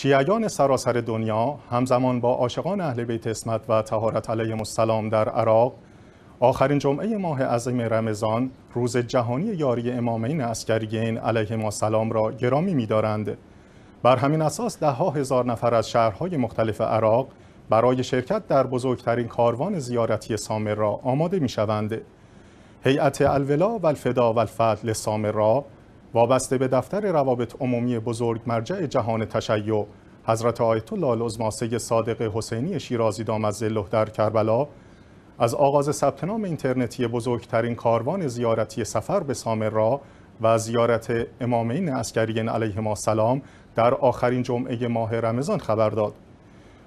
شیعیان سراسر دنیا همزمان با عاشقان اهل بیت اسمت و تهارت علیه السلام در عراق آخرین جمعه ماه عظیم رمضان روز جهانی یاری امامین عسکریین علیه السلام را گرامی می‌دارند. بر همین اساس ده ها هزار نفر از شهرهای مختلف عراق برای شرکت در بزرگترین کاروان زیارتی سامر را آماده می‌شوند. هیئت الولا و الفدا و الفضل سامر را وابسته به دفتر روابط عمومی بزرگ مرجع جهان تشیع حضرت آیت الله العظما صادق حسینی شیرازی زله در کربلا از آغاز ثبت نام اینترنتی بزرگترین کاروان زیارتی سفر به سامر را و زیارت امامین علیه ما سلام در آخرین جمعه ماه رمضان خبر داد.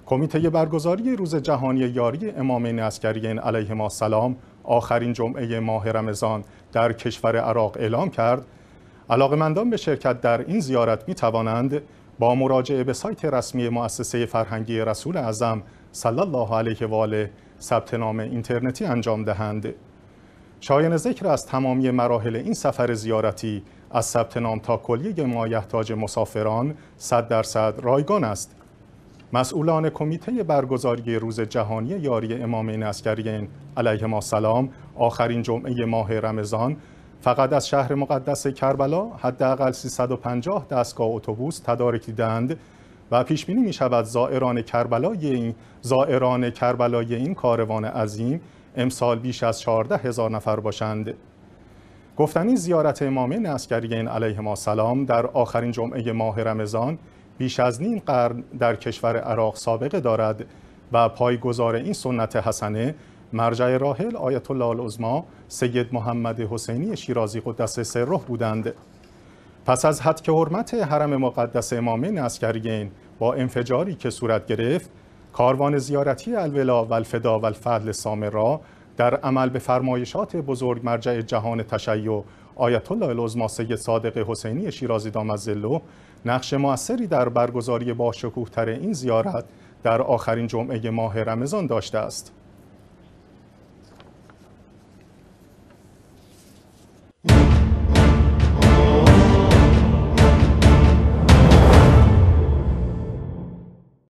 کمیته برگزاری روز جهانی یاری امامین علیه ما سلام آخرین جمعه ماه رمضان در کشور عراق اعلام کرد علاقمندان به شرکت در این زیارت می توانند با مراجعه به سایت رسمی مؤسسه فرهنگی رسول اعظم صلی الله علیه و آله ثبت نام اینترنتی انجام دهند. شایان ذکر از تمامی مراحل این سفر زیارتی از ثبت نام تا کلیه مایحتاج مسافران 100 درصد رایگان است. مسئولان کمیته برگزاری روز جهانی یاری امامین عسکریین علیه ما آخرین جمعه ماه رمضان فقط از شهر مقدس کربلا حداقل 350 دستگاه اتوبوس تدارک دیدند و پیش بینی می شود زائران کربلای این زائران کربلای این کاروان عظیم امسال بیش از 14 هزار نفر باشند گفتنی زیارت امام این علیه ما سلام در آخرین جمعه ماه رمضان بیش از نیم قرن در کشور عراق سابقه دارد و پایگزار این سنت حسنه مرجع راحل آیت الله العظما سید محمد حسینی شیرازی قدس سره بودند پس از حد که حرمت حرم مقدس امامین اسکریین با انفجاری که صورت گرفت کاروان زیارتی الولا والفدا الفدا و در عمل به فرمایشات بزرگ مرجع جهان تشیع آیت الله العظما سید صادق حسینی شیرازی دامزلو نقش موثری در برگزاری تر این زیارت در آخرین جمعه ماه رمضان داشته است.